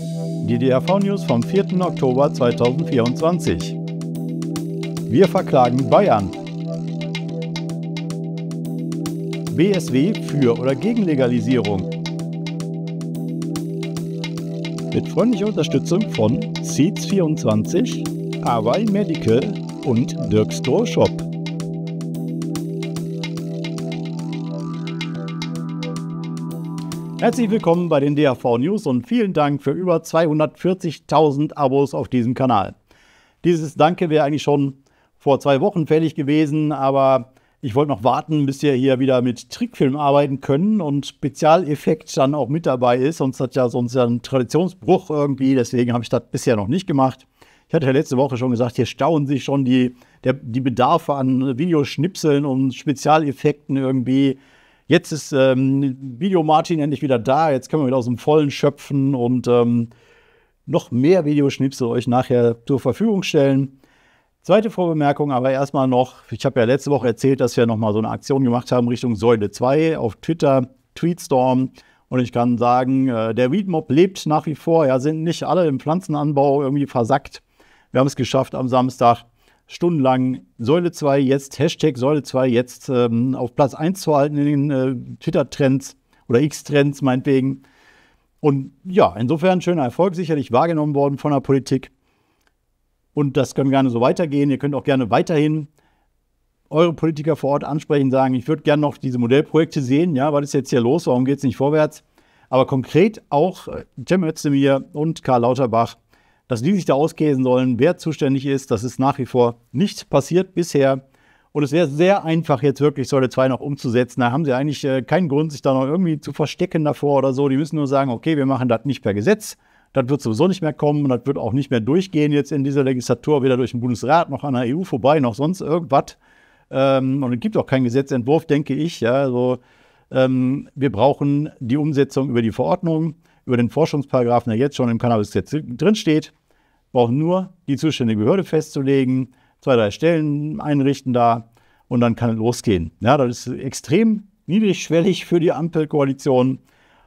Die DRV-News vom 4. Oktober 2024. Wir verklagen Bayern. BSW für oder gegen Legalisierung. Mit freundlicher Unterstützung von Seeds24, Hawaii Medical und Dirk Store Shop. Herzlich willkommen bei den DHV News und vielen Dank für über 240.000 Abos auf diesem Kanal. Dieses Danke wäre eigentlich schon vor zwei Wochen fällig gewesen, aber ich wollte noch warten, bis wir hier wieder mit Trickfilm arbeiten können und Spezialeffekt dann auch mit dabei ist. Sonst hat ja sonst ja ein Traditionsbruch irgendwie, deswegen habe ich das bisher noch nicht gemacht. Ich hatte ja letzte Woche schon gesagt, hier stauen sich schon die, der, die Bedarfe an Videoschnipseln und Spezialeffekten irgendwie. Jetzt ist ähm, Video Martin endlich wieder da. Jetzt können wir wieder aus dem Vollen schöpfen und ähm, noch mehr Videoschnipsel euch nachher zur Verfügung stellen. Zweite Vorbemerkung, aber erstmal noch, ich habe ja letzte Woche erzählt, dass wir nochmal so eine Aktion gemacht haben Richtung Säule 2 auf Twitter, Tweetstorm. Und ich kann sagen, äh, der Weedmob lebt nach wie vor. Ja, sind nicht alle im Pflanzenanbau irgendwie versackt. Wir haben es geschafft, am Samstag stundenlang Säule 2 jetzt, Hashtag Säule 2 jetzt ähm, auf Platz 1 zu halten in den äh, Twitter-Trends oder X-Trends meinetwegen. Und ja, insofern schöner Erfolg, sicherlich wahrgenommen worden von der Politik. Und das kann gerne so weitergehen. Ihr könnt auch gerne weiterhin eure Politiker vor Ort ansprechen, sagen, ich würde gerne noch diese Modellprojekte sehen. Ja, was ist jetzt hier los? Warum geht es nicht vorwärts? Aber konkret auch Tim äh, Özdemir und Karl Lauterbach dass die sich da auskäsen sollen, wer zuständig ist. Das ist nach wie vor nicht passiert bisher. Und es wäre sehr einfach, jetzt wirklich Säule 2 noch umzusetzen. Da haben sie eigentlich äh, keinen Grund, sich da noch irgendwie zu verstecken davor oder so. Die müssen nur sagen, okay, wir machen das nicht per Gesetz. Das wird sowieso nicht mehr kommen und das wird auch nicht mehr durchgehen jetzt in dieser Legislatur, weder durch den Bundesrat noch an der EU vorbei, noch sonst irgendwas. Ähm, und es gibt auch keinen Gesetzentwurf, denke ich. Ja, also, ähm, wir brauchen die Umsetzung über die Verordnung, über den Forschungsparagrafen, der jetzt schon im Cannabis Cannabisgesetz drinsteht brauchen nur die zuständige Behörde festzulegen, zwei, drei Stellen einrichten da und dann kann es losgehen. Ja, das ist extrem niedrigschwellig für die Ampelkoalition.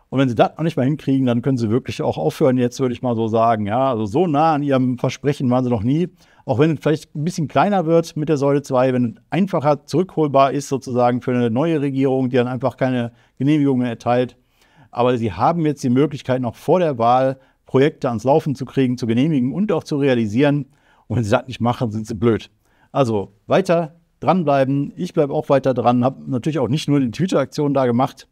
Und wenn sie das noch nicht mal hinkriegen, dann können sie wirklich auch aufhören, jetzt würde ich mal so sagen. Ja, also so nah an ihrem Versprechen waren sie noch nie. Auch wenn es vielleicht ein bisschen kleiner wird mit der Säule 2, wenn es einfacher zurückholbar ist, sozusagen für eine neue Regierung, die dann einfach keine Genehmigungen erteilt. Aber sie haben jetzt die Möglichkeit, noch vor der Wahl Projekte ans Laufen zu kriegen, zu genehmigen und auch zu realisieren. Und wenn sie das nicht machen, sind sie blöd. Also weiter dranbleiben. Ich bleibe auch weiter dran. Habe natürlich auch nicht nur die Twitter-Aktion da gemacht,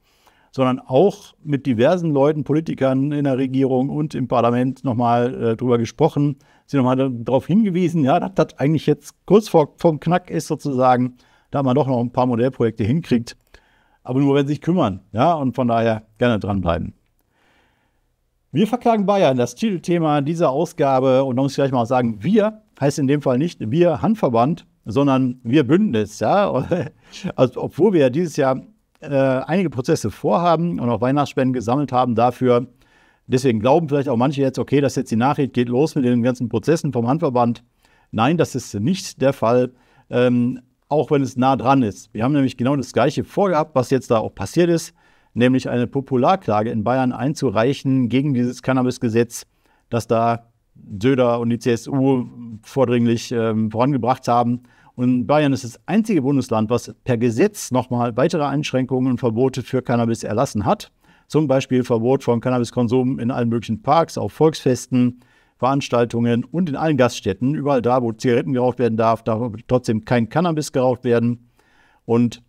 sondern auch mit diversen Leuten, Politikern in der Regierung und im Parlament nochmal äh, drüber gesprochen. Sie nochmal darauf hingewiesen, ja, dass das eigentlich jetzt kurz vor vom Knack ist sozusagen, da man doch noch ein paar Modellprojekte hinkriegt. Aber nur, wenn sie sich kümmern. Ja, und von daher gerne dranbleiben. Wir verklagen Bayern, das Titelthema dieser Ausgabe. Und da muss ich gleich mal sagen, wir heißt in dem Fall nicht wir Handverband, sondern wir Bündnis. Ja? Also, obwohl wir dieses Jahr äh, einige Prozesse vorhaben und auch Weihnachtsspenden gesammelt haben dafür. Deswegen glauben vielleicht auch manche jetzt, okay, dass jetzt die Nachricht geht los mit den ganzen Prozessen vom Handverband. Nein, das ist nicht der Fall, ähm, auch wenn es nah dran ist. Wir haben nämlich genau das Gleiche vorgehabt, was jetzt da auch passiert ist nämlich eine Popularklage in Bayern einzureichen gegen dieses Cannabisgesetz, das da Söder und die CSU vordringlich ähm, vorangebracht haben. Und Bayern ist das einzige Bundesland, was per Gesetz nochmal weitere Einschränkungen und Verbote für Cannabis erlassen hat. Zum Beispiel Verbot von Cannabiskonsum in allen möglichen Parks, auf Volksfesten, Veranstaltungen und in allen Gaststätten. Überall da, wo Zigaretten geraucht werden darf, darf trotzdem kein Cannabis geraucht werden. Und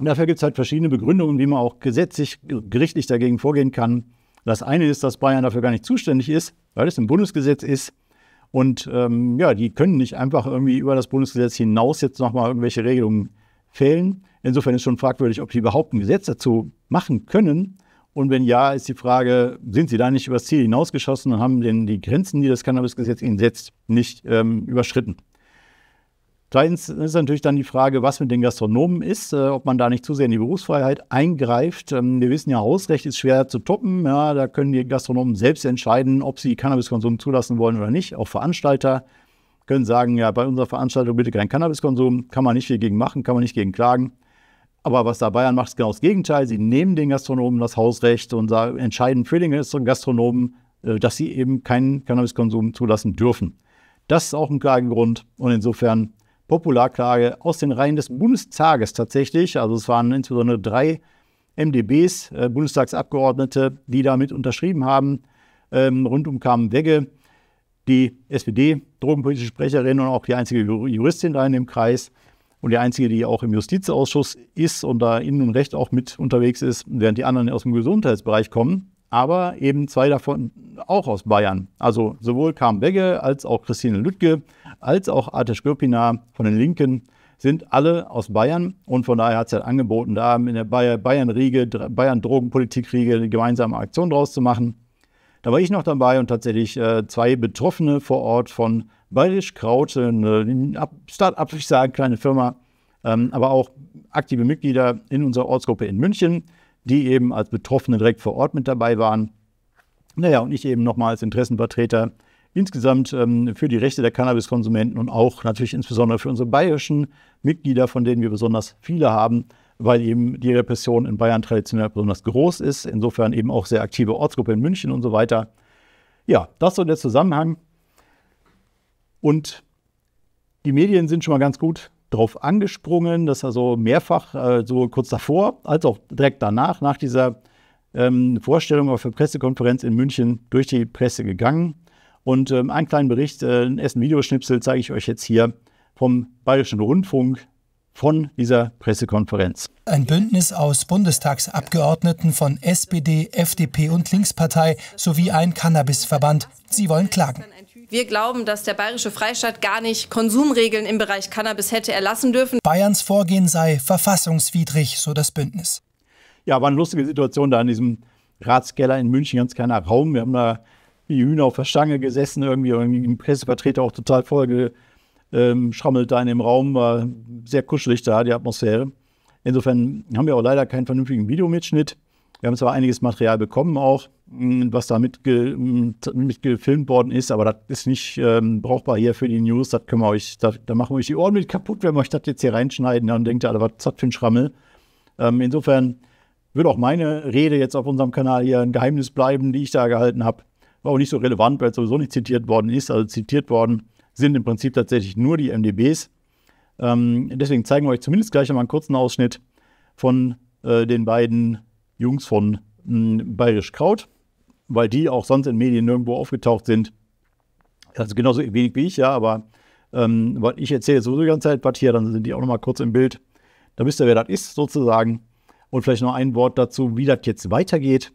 und dafür gibt es halt verschiedene Begründungen, wie man auch gesetzlich, gerichtlich dagegen vorgehen kann. Das eine ist, dass Bayern dafür gar nicht zuständig ist, weil es ein Bundesgesetz ist. Und ähm, ja, die können nicht einfach irgendwie über das Bundesgesetz hinaus jetzt nochmal irgendwelche Regelungen fehlen. Insofern ist schon fragwürdig, ob die überhaupt ein Gesetz dazu machen können. Und wenn ja, ist die Frage, sind sie da nicht übers Ziel hinausgeschossen und haben denn die Grenzen, die das Cannabisgesetz ihnen setzt, nicht ähm, überschritten? Zweitens ist natürlich dann die Frage, was mit den Gastronomen ist, äh, ob man da nicht zu sehr in die Berufsfreiheit eingreift. Ähm, wir wissen ja, Hausrecht ist schwer zu toppen. Ja, da können die Gastronomen selbst entscheiden, ob sie Cannabiskonsum zulassen wollen oder nicht. Auch Veranstalter können sagen, ja, bei unserer Veranstaltung bitte kein Cannabiskonsum. Kann man nicht viel gegen machen, kann man nicht gegen klagen. Aber was da Bayern macht, ist genau das Gegenteil. Sie nehmen den Gastronomen das Hausrecht und sagen, entscheiden für den Gastronomen, äh, dass sie eben keinen Cannabiskonsum zulassen dürfen. Das ist auch ein klarer Grund und insofern Popularklage aus den Reihen des Bundestages tatsächlich. Also es waren insbesondere drei MdBs, äh, Bundestagsabgeordnete, die damit unterschrieben haben. Ähm, rundum kamen Wegge, die SPD, drogenpolitische Sprecherin und auch die einzige Juristin da in dem Kreis und die einzige, die auch im Justizausschuss ist und da Innen- und Recht auch mit unterwegs ist, während die anderen aus dem Gesundheitsbereich kommen aber eben zwei davon auch aus Bayern. Also sowohl Karm Begge als auch Christine Lüttke als auch Ateş Gürpina von den Linken sind alle aus Bayern und von daher hat es halt angeboten, da in der Bayern-Riege, Bayern-Drogenpolitik-Riege eine gemeinsame Aktion draus zu machen. Da war ich noch dabei und tatsächlich äh, zwei Betroffene vor Ort von Bayerisch Kraut, eine Start-up, ich sage, kleine Firma, ähm, aber auch aktive Mitglieder in unserer Ortsgruppe in München, die eben als Betroffene direkt vor Ort mit dabei waren. Naja, und ich eben nochmal als Interessenvertreter insgesamt ähm, für die Rechte der Cannabiskonsumenten und auch natürlich insbesondere für unsere bayerischen Mitglieder, von denen wir besonders viele haben, weil eben die Repression in Bayern traditionell besonders groß ist. Insofern eben auch sehr aktive Ortsgruppe in München und so weiter. Ja, das so der Zusammenhang. Und die Medien sind schon mal ganz gut drauf angesprungen, dass er so mehrfach, äh, so kurz davor, als auch direkt danach, nach dieser ähm, Vorstellung auf der Pressekonferenz in München durch die Presse gegangen. Und ähm, einen kleinen Bericht, äh, einen ersten Videoschnipsel zeige ich euch jetzt hier vom Bayerischen Rundfunk von dieser Pressekonferenz. Ein Bündnis aus Bundestagsabgeordneten von SPD, FDP und Linkspartei sowie ein Cannabisverband. Sie wollen klagen. Wir glauben, dass der Bayerische Freistaat gar nicht Konsumregeln im Bereich Cannabis hätte erlassen dürfen. Bayerns Vorgehen sei verfassungswidrig, so das Bündnis. Ja, war eine lustige Situation da in diesem Ratskeller in München, ganz kleiner Raum. Wir haben da wie Hühner auf der Stange gesessen, irgendwie, irgendwie ein Pressevertreter auch total vollgeschrammelt ähm, da in dem Raum, war sehr kuschelig da, die Atmosphäre. Insofern haben wir auch leider keinen vernünftigen Videomitschnitt. Wir haben zwar einiges Material bekommen auch, mm, was da mitge mm, mitgefilmt worden ist, aber das ist nicht ähm, brauchbar hier für die News. Das können wir euch, da, da machen wir euch die Ohren mit kaputt, wenn wir euch das jetzt hier reinschneiden. Dann denkt ihr alle, was ist das für ein Schrammel? Ähm, insofern würde auch meine Rede jetzt auf unserem Kanal hier ein Geheimnis bleiben, die ich da gehalten habe. War auch nicht so relevant, weil es sowieso nicht zitiert worden ist. Also zitiert worden sind im Prinzip tatsächlich nur die MDBs. Ähm, deswegen zeigen wir euch zumindest gleich nochmal einen kurzen Ausschnitt von äh, den beiden Jungs von mh, hm, Bayerisch Kraut, weil die auch sonst in Medien nirgendwo aufgetaucht sind. Also genauso wenig wie ich, ja, aber ähm, weil ich erzähle sowieso die ganze Zeit was hier, dann sind die auch nochmal kurz im Bild. Da wisst ihr, wer das ist, sozusagen. Und vielleicht noch ein Wort dazu, wie das jetzt weitergeht,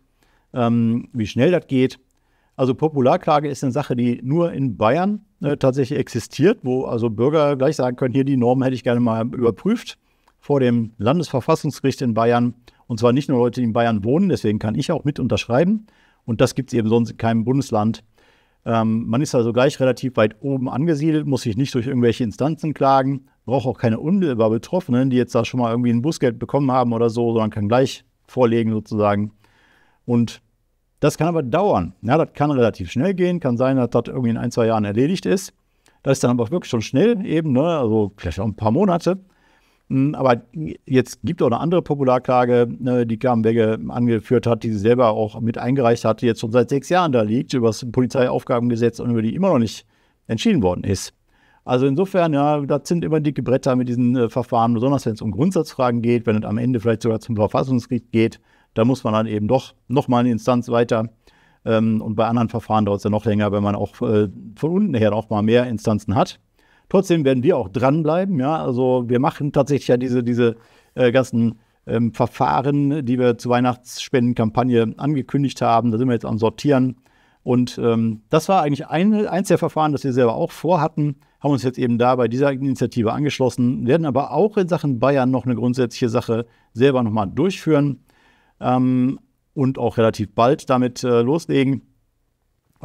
ähm, wie schnell das geht. Also Popularklage ist eine Sache, die nur in Bayern äh, tatsächlich existiert, wo also Bürger gleich sagen können, hier die Normen hätte ich gerne mal überprüft vor dem Landesverfassungsgericht in Bayern. Und zwar nicht nur Leute, die in Bayern wohnen, deswegen kann ich auch mit unterschreiben. Und das gibt es eben sonst in keinem Bundesland. Ähm, man ist also gleich relativ weit oben angesiedelt, muss sich nicht durch irgendwelche Instanzen klagen, braucht auch keine unmittelbar Betroffenen, die jetzt da schon mal irgendwie ein Bußgeld bekommen haben oder so, sondern kann gleich vorlegen sozusagen. Und das kann aber dauern. Ja, das kann relativ schnell gehen, kann sein, dass das irgendwie in ein, zwei Jahren erledigt ist. Das ist dann aber wirklich schon schnell eben, ne? also vielleicht auch ein paar Monate. Hm, aber jetzt gibt es auch eine andere Popularklage, ne, die Kamenberge angeführt hat, die sie selber auch mit eingereicht hat, die jetzt schon seit sechs Jahren da liegt, über das Polizeiaufgabengesetz und über die immer noch nicht entschieden worden ist. Also insofern, ja, das sind immer dicke Bretter mit diesen äh, Verfahren, besonders wenn es um Grundsatzfragen geht, wenn es am Ende vielleicht sogar zum Verfassungsgericht geht, da muss man dann eben doch nochmal eine Instanz weiter. Ähm, und bei anderen Verfahren dauert es ja noch länger, wenn man auch äh, von unten her auch mal mehr Instanzen hat. Trotzdem werden wir auch dranbleiben. Ja? Also wir machen tatsächlich ja diese, diese äh, ganzen ähm, Verfahren, die wir zur Weihnachtsspendenkampagne angekündigt haben. Da sind wir jetzt am Sortieren. Und ähm, das war eigentlich ein, eins der Verfahren, das wir selber auch vorhatten, haben uns jetzt eben da bei dieser Initiative angeschlossen, werden aber auch in Sachen Bayern noch eine grundsätzliche Sache selber nochmal durchführen ähm, und auch relativ bald damit äh, loslegen.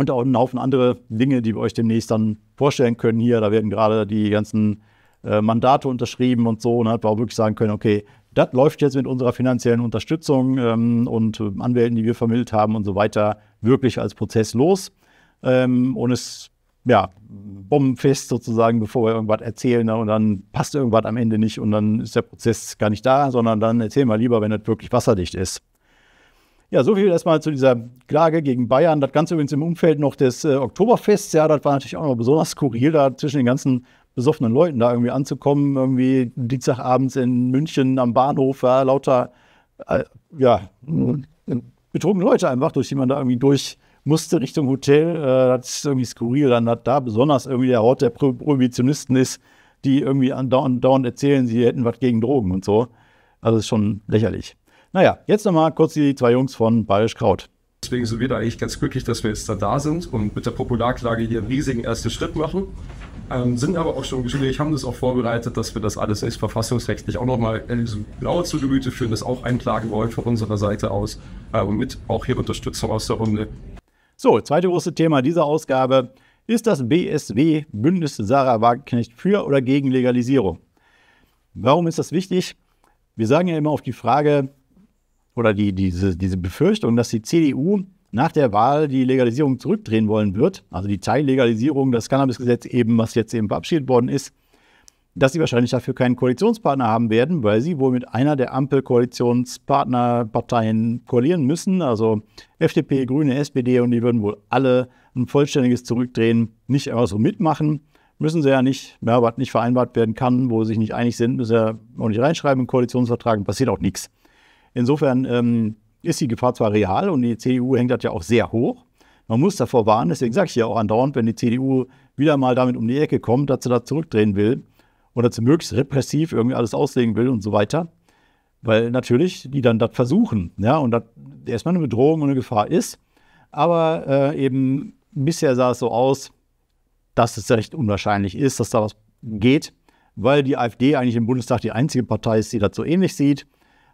Und auch einen Haufen andere Dinge, die wir euch demnächst dann vorstellen können hier. Da werden gerade die ganzen äh, Mandate unterschrieben und so. Und dann hat man auch wirklich sagen können, okay, das läuft jetzt mit unserer finanziellen Unterstützung ähm, und Anwälten, die wir vermittelt haben und so weiter, wirklich als Prozess los. Ähm, und es ja, bombenfest sozusagen, bevor wir irgendwas erzählen ne, und dann passt irgendwas am Ende nicht und dann ist der Prozess gar nicht da, sondern dann erzählen wir lieber, wenn das wirklich wasserdicht ist. Ja, so viel erstmal zu dieser Klage gegen Bayern. Das Ganze übrigens im Umfeld noch des äh, Oktoberfests. Ja, das war natürlich auch noch besonders skurril, da zwischen den ganzen besoffenen Leuten da irgendwie anzukommen. Irgendwie Dienstagabends in München am Bahnhof, ja, lauter, äh, ja, betrogene Leute einfach, durch die man da irgendwie durch musste Richtung Hotel. Äh, das ist irgendwie skurril, dann hat da besonders irgendwie der Hort der Pro Prohibitionisten ist, die irgendwie andauernd, erzählen, sie hätten was gegen Drogen und so. Also das ist schon lächerlich. Naja, jetzt nochmal kurz die zwei Jungs von Bayerisch Kraut. Deswegen sind wir da eigentlich ganz glücklich, dass wir jetzt da, da sind und mit der Popularklage hier einen riesigen ersten Schritt machen. Ähm, sind aber auch schon geschuldig, haben das auch vorbereitet, dass wir das alles ist verfassungsrechtlich auch nochmal in äh, diesem Blaue zu Gemüte führen, das auch einklagen wollen von unserer Seite aus äh, und mit auch hier Unterstützung aus der Runde. So, zweite große Thema dieser Ausgabe ist das BSW, Bündnis Sarah Wagenknecht, für oder gegen Legalisierung. Warum ist das wichtig? Wir sagen ja immer auf die Frage, oder die, diese, diese Befürchtung, dass die CDU nach der Wahl die Legalisierung zurückdrehen wollen wird, also die Teillegalisierung, das Cannabisgesetz eben, was jetzt eben verabschiedet worden ist, dass sie wahrscheinlich dafür keinen Koalitionspartner haben werden, weil sie wohl mit einer der Ampel-Koalitionspartnerparteien koalieren müssen, also FDP, Grüne, SPD, und die würden wohl alle ein vollständiges Zurückdrehen nicht einfach so mitmachen. Müssen sie ja nicht, ja, was nicht vereinbart werden kann, wo sie sich nicht einig sind, müssen sie ja auch nicht reinschreiben im Koalitionsvertrag, passiert auch nichts. Insofern ähm, ist die Gefahr zwar real und die CDU hängt das ja auch sehr hoch. Man muss davor warnen, deswegen sage ich ja auch andauernd, wenn die CDU wieder mal damit um die Ecke kommt, dass sie da zurückdrehen will oder zu möglichst repressiv irgendwie alles auslegen will und so weiter. Weil natürlich die dann das versuchen. Ja, und das erstmal eine Bedrohung und eine Gefahr ist. Aber äh, eben bisher sah es so aus, dass es recht unwahrscheinlich ist, dass da was geht, weil die AfD eigentlich im Bundestag die einzige Partei ist, die das so ähnlich sieht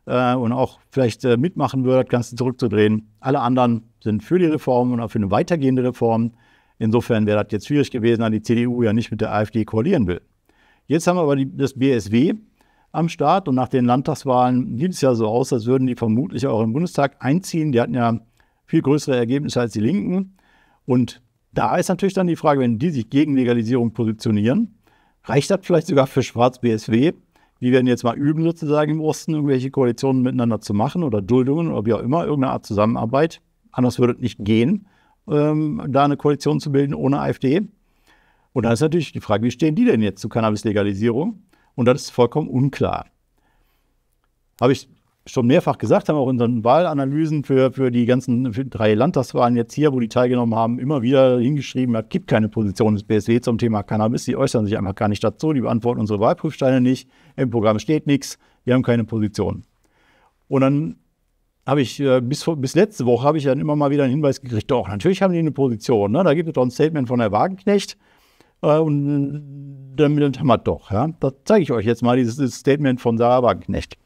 äh, und auch vielleicht äh, mitmachen würde, das Ganze zurückzudrehen. Alle anderen sind für die Reform und auch für eine weitergehende Reform. Insofern wäre das jetzt schwierig gewesen, da die CDU ja nicht mit der AfD koalieren will. Jetzt haben wir aber die, das BSW am Start und nach den Landtagswahlen sieht es ja so aus, als würden die vermutlich auch im Bundestag einziehen. Die hatten ja viel größere Ergebnisse als die Linken. Und da ist natürlich dann die Frage, wenn die sich gegen Legalisierung positionieren, reicht das vielleicht sogar für Schwarz-BSW, wir werden jetzt mal üben, sozusagen im Osten irgendwelche Koalitionen miteinander zu machen oder Duldungen oder wie auch immer, irgendeine Art Zusammenarbeit. Anders würde es nicht gehen, ähm, da eine Koalition zu bilden ohne AfD. Und dann ist natürlich die Frage, wie stehen die denn jetzt zu Cannabis-Legalisierung? Und das ist vollkommen unklar. Habe ich schon mehrfach gesagt haben, auch in unseren Wahlanalysen für, für die ganzen für drei Landtagswahlen jetzt hier, wo die teilgenommen haben, immer wieder hingeschrieben, es gibt keine Position des BSW zum Thema Cannabis, die äußern sich einfach gar nicht dazu, die beantworten unsere Wahlprüfsteine nicht, im Programm steht nichts, wir haben keine Position. Und dann habe ich äh, bis, bis letzte Woche habe ich dann immer mal wieder einen Hinweis gekriegt, doch, natürlich haben die eine Position, ne? da gibt es doch ein Statement von der Wagenknecht, äh, und äh, damit haben wir doch. Ja? Das zeige ich euch jetzt mal, dieses Statement von Sarah Wagenknecht.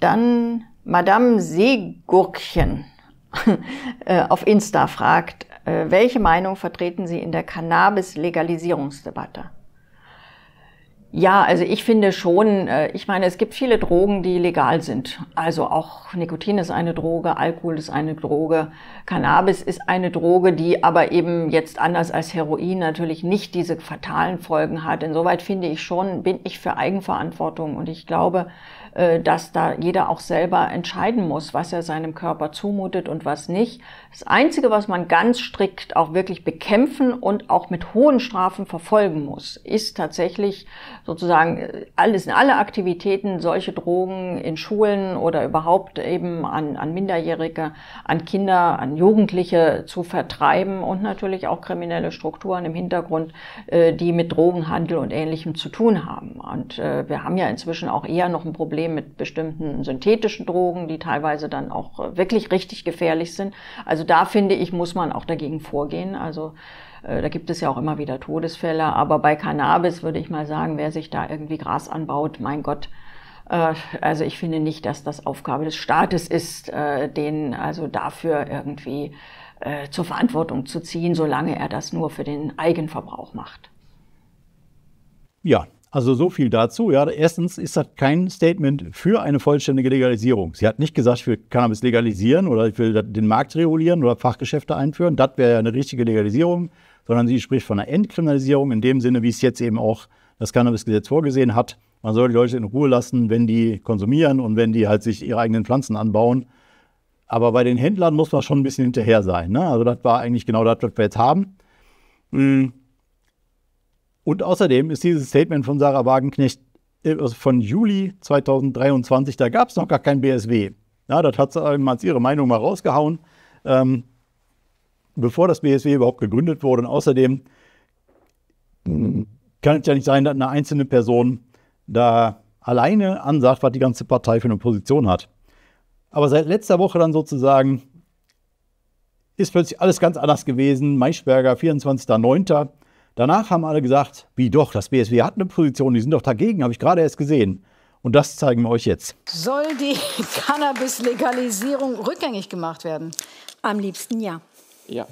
Dann Madame Seegurkchen äh, auf Insta fragt, äh, welche Meinung vertreten Sie in der Cannabis-Legalisierungsdebatte? Ja, also ich finde schon, äh, ich meine, es gibt viele Drogen, die legal sind. Also auch Nikotin ist eine Droge, Alkohol ist eine Droge, Cannabis ist eine Droge, die aber eben jetzt anders als Heroin natürlich nicht diese fatalen Folgen hat. Insoweit finde ich schon, bin ich für Eigenverantwortung und ich glaube, äh, dass da jeder auch selber entscheiden muss, was er seinem Körper zumutet und was nicht. Das Einzige, was man ganz strikt auch wirklich bekämpfen und auch mit hohen Strafen verfolgen muss, ist tatsächlich sozusagen äh, alles in alle Aktivitäten, solche Drogen in Schulen oder überhaupt eben an, an Minderjährige, an Kinder, an Jugendliche zu vertreiben und natürlich auch kriminelle Strukturen im Hintergrund, äh, die mit Drogenhandel und Ähnlichem zu tun haben. Und wir haben ja inzwischen auch eher noch ein Problem, Problem mit bestimmten synthetischen Drogen, die teilweise dann auch äh, wirklich richtig gefährlich sind. Also da finde ich, muss man auch dagegen vorgehen. Also äh, da gibt es ja auch immer wieder Todesfälle, aber bei Cannabis würde ich mal sagen, wer sich da irgendwie Gras anbaut, mein Gott, äh, also ich finde nicht, dass das Aufgabe des Staates ist, den also dafür irgendwie zur Verantwortung zu ziehen, solange er das nur für den Eigenverbrauch macht. Ja, also so viel dazu. Ja, erstens ist das kein Statement für eine vollständige Legalisierung. Sie hat nicht gesagt, ich will Cannabis legalisieren oder ich will den Markt regulieren oder Fachgeschäfte einführen. Das wäre ja eine richtige Legalisierung, sondern sie spricht von einer Entkriminalisierung in dem Sinne, wie es jetzt eben auch das Cannabisgesetz vorgesehen hat. Man soll die Leute in Ruhe lassen, wenn die konsumieren und wenn die halt sich ihre eigenen Pflanzen anbauen. Aber bei den Händlern muss man schon ein bisschen hinterher sein. Ne? Also das war eigentlich genau das, was wir jetzt haben. Mhm und außerdem ist dieses Statement von Sarah Wagenknecht äh, also von Juli 2023, da gab es noch gar kein BSW. Ja, das hat sie als ihre Meinung mal rausgehauen, ähm, bevor das BSW überhaupt gegründet wurde. Und außerdem kann es ja nicht sein, dass eine einzelne Person da alleine ansagt, was die ganze Partei für eine Position hat. Aber seit letzter Woche dann sozusagen ist plötzlich alles ganz anders gewesen. Maischberger, 24.09. Danach haben alle gesagt, wie doch, das BSW hat eine Position, die sind doch dagegen, habe ich gerade erst gesehen. Und das zeigen wir euch jetzt. Soll die Cannabis-Legalisierung rückgängig gemacht werden? Am liebsten ja. Ja.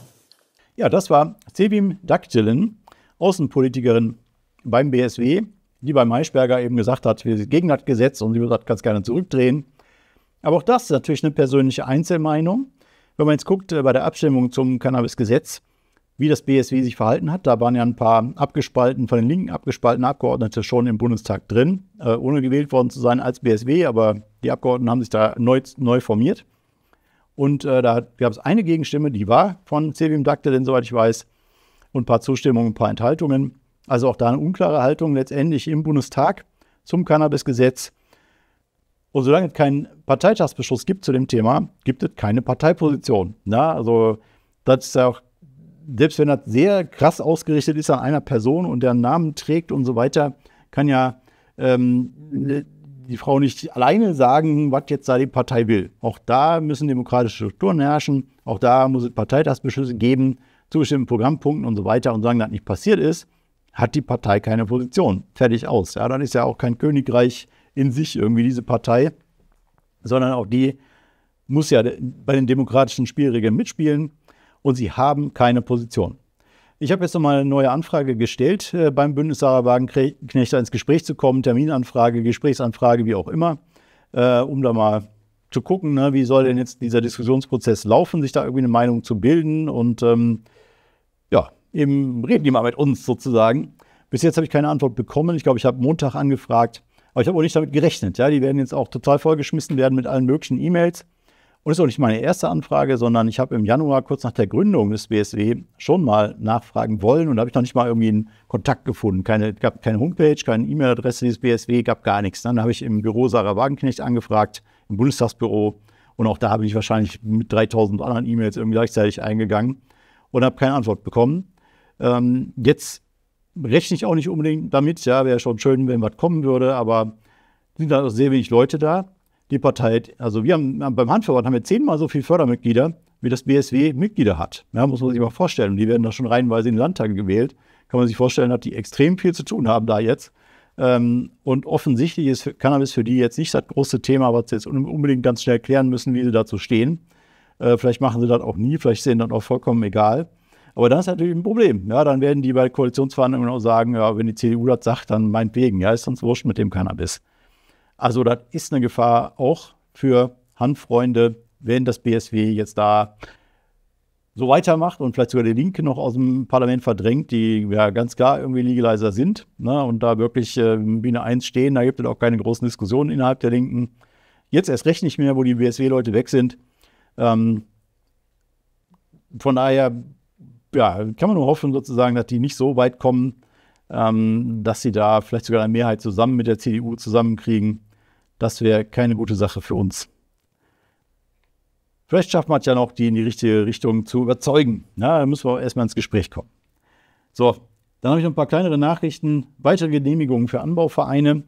Ja, das war Sebim Daktilen, Außenpolitikerin beim BSW, die bei Maischberger eben gesagt hat, wir sind gegen das Gesetz und sie würde das ganz gerne zurückdrehen. Aber auch das ist natürlich eine persönliche Einzelmeinung. Wenn man jetzt guckt äh, bei der Abstimmung zum Cannabis-Gesetz, wie das BSW sich verhalten hat. Da waren ja ein paar abgespalten, von den Linken abgespaltene Abgeordnete schon im Bundestag drin, äh, ohne gewählt worden zu sein als BSW, aber die Abgeordneten haben sich da neu, neu formiert. Und äh, da gab es eine Gegenstimme, die war von Silvium Dakte, denn soweit ich weiß, und ein paar Zustimmungen, ein paar Enthaltungen. Also auch da eine unklare Haltung letztendlich im Bundestag zum Cannabis-Gesetz. Und solange es keinen Parteitagsbeschluss gibt zu dem Thema, gibt es keine Parteiposition. Na, also das ist ja auch selbst wenn das sehr krass ausgerichtet ist an einer Person und deren Namen trägt und so weiter, kann ja ähm, ne, die Frau nicht alleine sagen, was jetzt da die Partei will. Auch da müssen demokratische Strukturen herrschen, auch da muss es Parteitagsbeschlüsse geben zu bestimmten Programmpunkten und so weiter. Und solange das nicht passiert ist, hat die Partei keine Position. Fertig aus. Ja, dann ist ja auch kein Königreich in sich irgendwie diese Partei, sondern auch die muss ja bei den demokratischen Spielregeln mitspielen und sie haben keine Position. Ich habe jetzt nochmal eine neue Anfrage gestellt, äh, beim Bündnis Sarah Wagenknecht ins Gespräch zu kommen, Terminanfrage, Gesprächsanfrage, wie auch immer, äh, um da mal zu gucken, ne, wie soll denn jetzt dieser Diskussionsprozess laufen, sich da irgendwie eine Meinung zu bilden und ähm, ja, eben reden die mal mit uns sozusagen. Bis jetzt habe ich keine Antwort bekommen. Ich glaube, ich habe Montag angefragt, aber ich habe auch nicht damit gerechnet. Ja, die werden jetzt auch total vollgeschmissen werden mit allen möglichen E-Mails. Und das ist auch nicht meine erste Anfrage, sondern ich habe im Januar kurz nach der Gründung des BSW schon mal nachfragen wollen und da habe ich noch nicht mal irgendwie einen Kontakt gefunden. Keine, gab keine Homepage, keine E-Mail-Adresse des BSW, gab gar nichts. Dann habe ich im Büro Sarah Wagenknecht angefragt, im Bundestagsbüro. Und auch da habe ich wahrscheinlich mit 3000 anderen E-Mails irgendwie gleichzeitig eingegangen und habe keine Antwort bekommen. Ähm, jetzt rechne ich auch nicht unbedingt damit. Ja, wäre schon schön, wenn was kommen würde, aber sind da auch sehr wenig Leute da die Partei, also wir haben beim Handverband haben wir zehnmal so viele Fördermitglieder, wie das BSW Mitglieder hat. Ja, muss man sich mal vorstellen. Und die werden da schon reihenweise in den Landtag gewählt. Kann man sich vorstellen, dass die extrem viel zu tun haben da jetzt. Ähm, und offensichtlich ist Cannabis für die jetzt nicht das große Thema, was sie jetzt unbedingt ganz schnell klären müssen, wie sie dazu stehen. Äh, vielleicht machen sie das auch nie, vielleicht sehen das auch vollkommen egal. Aber dann ist natürlich ein Problem. Ja, dann werden die bei Koalitionsverhandlungen auch sagen, ja, wenn die CDU das sagt, dann meinetwegen. Ja, ist sonst wurscht mit dem Cannabis. Also das ist eine Gefahr auch für Handfreunde, wenn das BSW jetzt da so weitermacht und vielleicht sogar die Linke noch aus dem Parlament verdrängt, die ja ganz klar irgendwie Legalizer sind ne, und da wirklich äh, Biene 1 stehen, da gibt es auch keine großen Diskussionen innerhalb der Linken. Jetzt erst recht nicht mehr, wo die BSW-Leute weg sind. Ähm, von daher ja, kann man nur hoffen, sozusagen, dass die nicht so weit kommen, ähm, dass sie da vielleicht sogar eine Mehrheit zusammen mit der CDU zusammenkriegen. Das wäre keine gute Sache für uns. Vielleicht schafft man es ja noch, die in die richtige Richtung zu überzeugen. Na, da müssen wir erstmal ins Gespräch kommen. So, dann habe ich noch ein paar kleinere Nachrichten. Weitere Genehmigungen für Anbauvereine.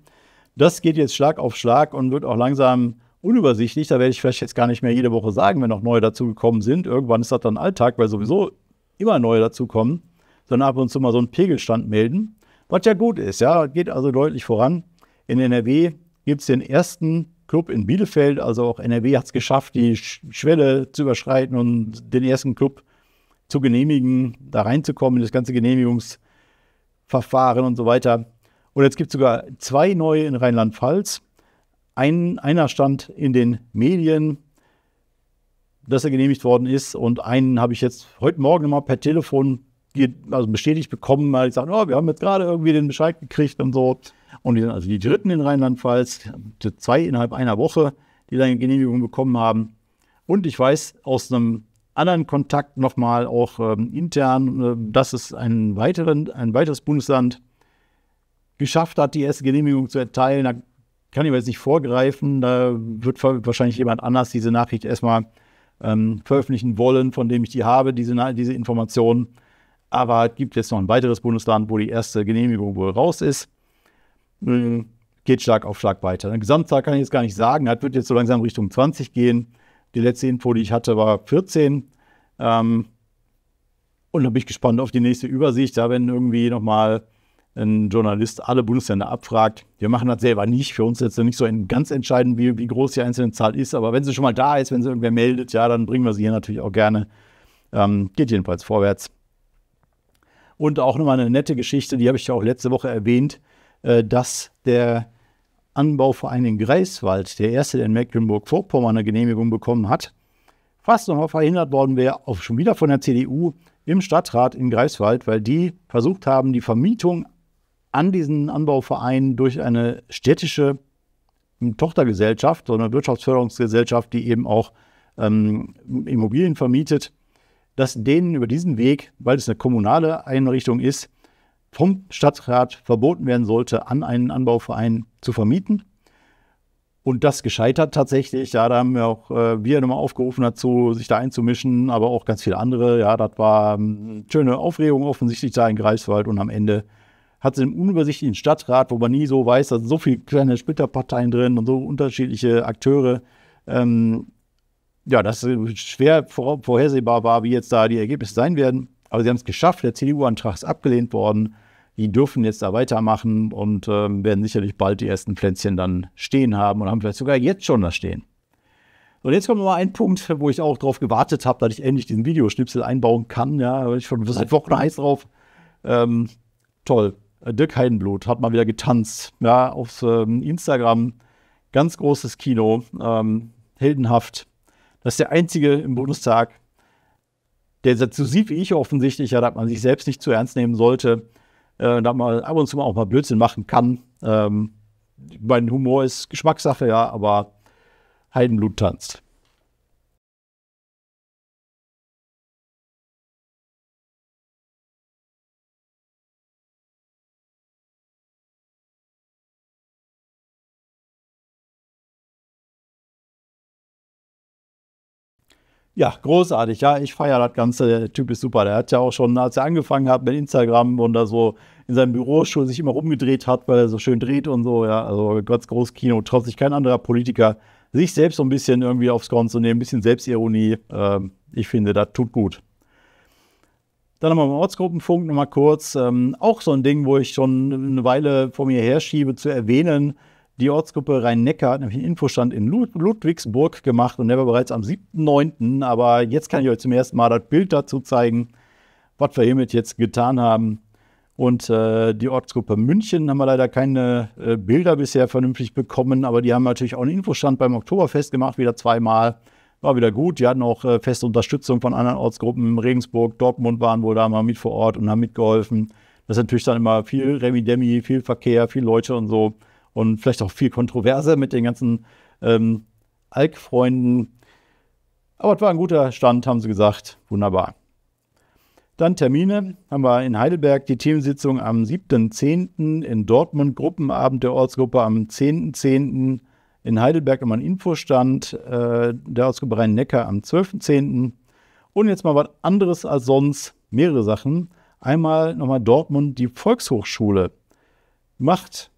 Das geht jetzt Schlag auf Schlag und wird auch langsam unübersichtlich. Da werde ich vielleicht jetzt gar nicht mehr jede Woche sagen, wenn noch neue dazugekommen sind. Irgendwann ist das dann Alltag, weil sowieso immer neue dazukommen sondern ab und zu mal so einen Pegelstand melden, was ja gut ist. Ja, geht also deutlich voran. In NRW gibt es den ersten Club in Bielefeld, also auch NRW hat es geschafft, die Schwelle zu überschreiten und den ersten Club zu genehmigen, da reinzukommen in das ganze Genehmigungsverfahren und so weiter. Und jetzt gibt es sogar zwei neue in Rheinland-Pfalz. Ein, einer stand in den Medien, dass er genehmigt worden ist. Und einen habe ich jetzt heute Morgen mal per Telefon also bestätigt bekommen, weil ich sage, oh, wir haben jetzt gerade irgendwie den Bescheid gekriegt und so. Und die sind also die dritten in Rheinland-Pfalz, zwei innerhalb einer Woche, die dann Genehmigung bekommen haben. Und ich weiß aus einem anderen Kontakt nochmal auch ähm, intern, äh, dass es einen weiteren, ein weiteres Bundesland geschafft hat, die erste Genehmigung zu erteilen. Da kann ich mir jetzt nicht vorgreifen. Da wird wahrscheinlich jemand anders diese Nachricht erstmal ähm, veröffentlichen wollen, von dem ich die habe, diese, diese Informationen. Aber es gibt jetzt noch ein weiteres Bundesland, wo die erste Genehmigung wohl raus ist. Hm, geht Schlag auf Schlag weiter. Eine Gesamtzahl kann ich jetzt gar nicht sagen. Das wird jetzt so langsam Richtung 20 gehen. Die letzte Info, die ich hatte, war 14. Ähm, und da bin ich gespannt auf die nächste Übersicht. Da, wenn irgendwie nochmal ein Journalist alle Bundesländer abfragt, wir machen das selber nicht. Für uns jetzt nicht so ganz entscheidend, wie, wie groß die einzelne Zahl ist. Aber wenn sie schon mal da ist, wenn sie irgendwer meldet, ja, dann bringen wir sie hier natürlich auch gerne. Ähm, geht jedenfalls vorwärts. Und auch nochmal eine nette Geschichte, die habe ich ja auch letzte Woche erwähnt, äh, dass der Anbauverein in Greifswald, der erste, der in Mecklenburg-Vorpommern eine Genehmigung bekommen hat, fast nochmal verhindert worden wäre, auch schon wieder von der CDU im Stadtrat in Greifswald, weil die versucht haben, die Vermietung an diesen Anbauverein durch eine städtische hm, Tochtergesellschaft, so eine Wirtschaftsförderungsgesellschaft, die eben auch ähm, Immobilien vermietet, dass denen über diesen Weg, weil es eine kommunale Einrichtung ist, vom Stadtrat verboten werden sollte, an einen Anbauverein zu vermieten. Und das gescheitert tatsächlich. Ja, da haben wir auch äh, wir nochmal aufgerufen dazu, sich da einzumischen, aber auch ganz viele andere. Ja, das war ähm, schöne Aufregung offensichtlich da in Greifswald und am Ende hat es einen unübersichtlichen Stadtrat, wo man nie so weiß, da sind so viele kleine Splitterparteien drin und so unterschiedliche Akteure, ähm, ja, das schwer vor, vorhersehbar war, wie jetzt da die Ergebnisse sein werden. Aber sie haben es geschafft. Der CDU-Antrag ist abgelehnt worden. Die dürfen jetzt da weitermachen und ähm, werden sicherlich bald die ersten Pflänzchen dann stehen haben und haben vielleicht sogar jetzt schon das stehen. Und jetzt kommt mal ein Punkt, wo ich auch drauf gewartet habe, dass ich endlich diesen Videoschnipsel einbauen kann. Ja, da ich schon seit Wochen heiß drauf. Ähm, toll. Dirk Heidenblut hat mal wieder getanzt. Ja, auf ähm, Instagram. Ganz großes Kino. Ähm, heldenhaft das ist der einzige im Bundestag, der so sieht, wie ich offensichtlich, ja, dass man sich selbst nicht zu ernst nehmen sollte, äh, dass man ab und zu mal auch mal Blödsinn machen kann. Ähm, mein Humor ist Geschmackssache, ja, aber Heidenblut tanzt. Ja, großartig. Ja, ich feiere das Ganze. Der Typ ist super. Der hat ja auch schon, als er angefangen hat mit Instagram und da so in seinem Bürostuhl sich immer rumgedreht hat, weil er so schön dreht und so. Ja, also ganz groß Kino. Traut sich kein anderer Politiker, sich selbst so ein bisschen irgendwie aufs Korn zu nehmen. Ein bisschen Selbstironie. Ähm, ich finde, das tut gut. Dann nochmal wir beim Ortsgruppenfunk nochmal kurz. Ähm, auch so ein Ding, wo ich schon eine Weile vor mir herschiebe, zu erwähnen. Die Ortsgruppe Rhein-Neckar hat nämlich einen Infostand in Ludwigsburg gemacht und der war bereits am 7.9. Aber jetzt kann ich euch zum ersten Mal das Bild dazu zeigen, was wir hiermit jetzt getan haben. Und äh, die Ortsgruppe München haben wir leider keine äh, Bilder bisher vernünftig bekommen, aber die haben natürlich auch einen Infostand beim Oktoberfest gemacht, wieder zweimal. War wieder gut. Die hatten auch äh, feste Unterstützung von anderen Ortsgruppen. Regensburg, Dortmund waren wohl da mal mit vor Ort und haben mitgeholfen. Das ist natürlich dann immer viel Remi-Demi, viel Verkehr, viel Leute und so und vielleicht auch viel Kontroverse mit den ganzen ähm, Alk-Freunden. Aber es war ein guter Stand, haben sie gesagt. Wunderbar. Dann Termine. Haben wir in Heidelberg die Themensitzung am 7.10. in Dortmund, Gruppenabend der Ortsgruppe am 10.10. in Heidelberg immer ein Infostand äh, der Ortsgruppe Rhein-Neckar am 12.10. Und jetzt mal was anderes als sonst. Mehrere Sachen. Einmal nochmal Dortmund, die Volkshochschule macht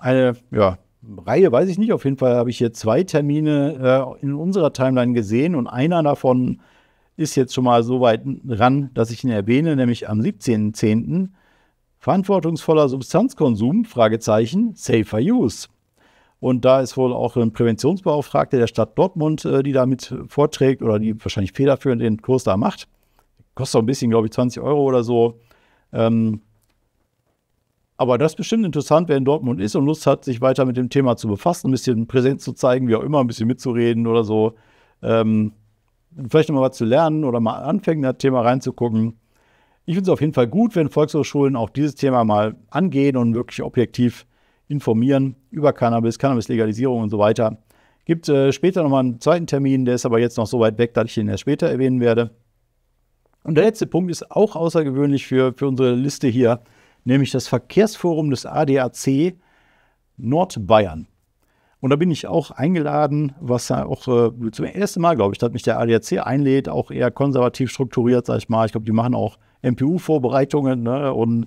eine ja, Reihe, weiß ich nicht. Auf jeden Fall habe ich hier zwei Termine äh, in unserer Timeline gesehen und einer davon ist jetzt schon mal so weit ran, dass ich ihn erwähne, nämlich am 17.10. Verantwortungsvoller Substanzkonsum, Fragezeichen, safer use. Und da ist wohl auch ein Präventionsbeauftragter der Stadt Dortmund, äh, die damit vorträgt oder die wahrscheinlich federführend den Kurs da macht. Kostet auch ein bisschen, glaube ich, 20 Euro oder so. Ähm, aber das ist bestimmt interessant, wer in Dortmund ist und Lust hat, sich weiter mit dem Thema zu befassen, ein bisschen präsent zu zeigen, wie auch immer, ein bisschen mitzureden oder so. Ähm, vielleicht nochmal was zu lernen oder mal anfangen, in das Thema reinzugucken. Ich finde es auf jeden Fall gut, wenn Volkshochschulen auch dieses Thema mal angehen und wirklich objektiv informieren über Cannabis, Cannabis-Legalisierung und so weiter. Gibt äh, später nochmal einen zweiten Termin, der ist aber jetzt noch so weit weg, dass ich den erst später erwähnen werde. Und der letzte Punkt ist auch außergewöhnlich für, für unsere Liste hier nämlich das Verkehrsforum des ADAC Nordbayern. Und da bin ich auch eingeladen, was ja auch äh, zum ersten Mal, glaube ich, dass mich der ADAC einlädt, auch eher konservativ strukturiert, sage ich mal. Ich glaube, die machen auch MPU-Vorbereitungen ne? und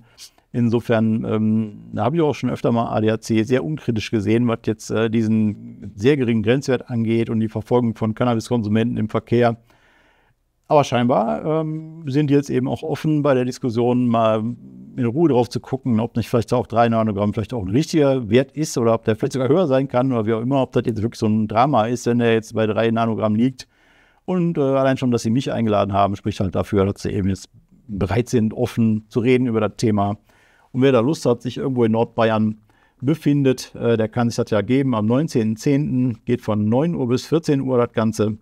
Insofern ähm, habe ich auch schon öfter mal ADAC sehr unkritisch gesehen, was jetzt äh, diesen sehr geringen Grenzwert angeht und die Verfolgung von Cannabiskonsumenten im Verkehr. Aber scheinbar ähm, sind die jetzt eben auch offen bei der Diskussion, mal in Ruhe drauf zu gucken, ob nicht vielleicht auch 3 Nanogramm vielleicht auch ein richtiger Wert ist oder ob der vielleicht sogar höher sein kann oder wie auch immer, ob das jetzt wirklich so ein Drama ist, wenn der jetzt bei 3 Nanogramm liegt. Und äh, allein schon, dass sie mich eingeladen haben, spricht halt dafür, dass sie eben jetzt bereit sind, offen zu reden über das Thema. Und wer da Lust hat, sich irgendwo in Nordbayern befindet, äh, der kann sich das ja geben. Am 19.10. geht von 9 Uhr bis 14 Uhr das Ganze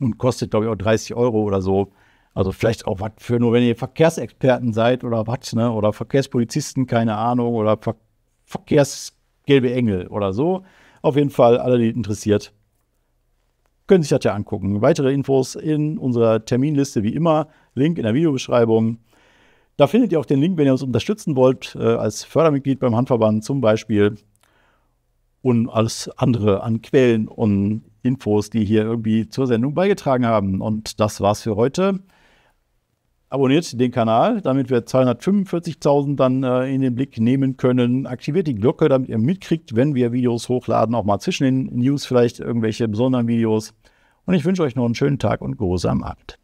und kostet, glaube ich, auch 30 Euro oder so. Also vielleicht auch was für nur, wenn ihr Verkehrsexperten seid oder was, ne? Oder Verkehrspolizisten, keine Ahnung, oder Ver Verkehrsgelbe Engel oder so. Auf jeden Fall, alle, die interessiert, können sich das ja angucken. Weitere Infos in unserer Terminliste wie immer. Link in der Videobeschreibung. Da findet ihr auch den Link, wenn ihr uns unterstützen wollt, äh, als Fördermitglied beim Handverband zum Beispiel. Und alles andere an Quellen und Infos, die hier irgendwie zur Sendung beigetragen haben. Und das war's für heute. Abonniert den Kanal, damit wir 245.000 dann äh, in den Blick nehmen können. Aktiviert die Glocke, damit ihr mitkriegt, wenn wir Videos hochladen, auch mal zwischen den News vielleicht irgendwelche besonderen Videos. Und ich wünsche euch noch einen schönen Tag und geruhsamen Abend.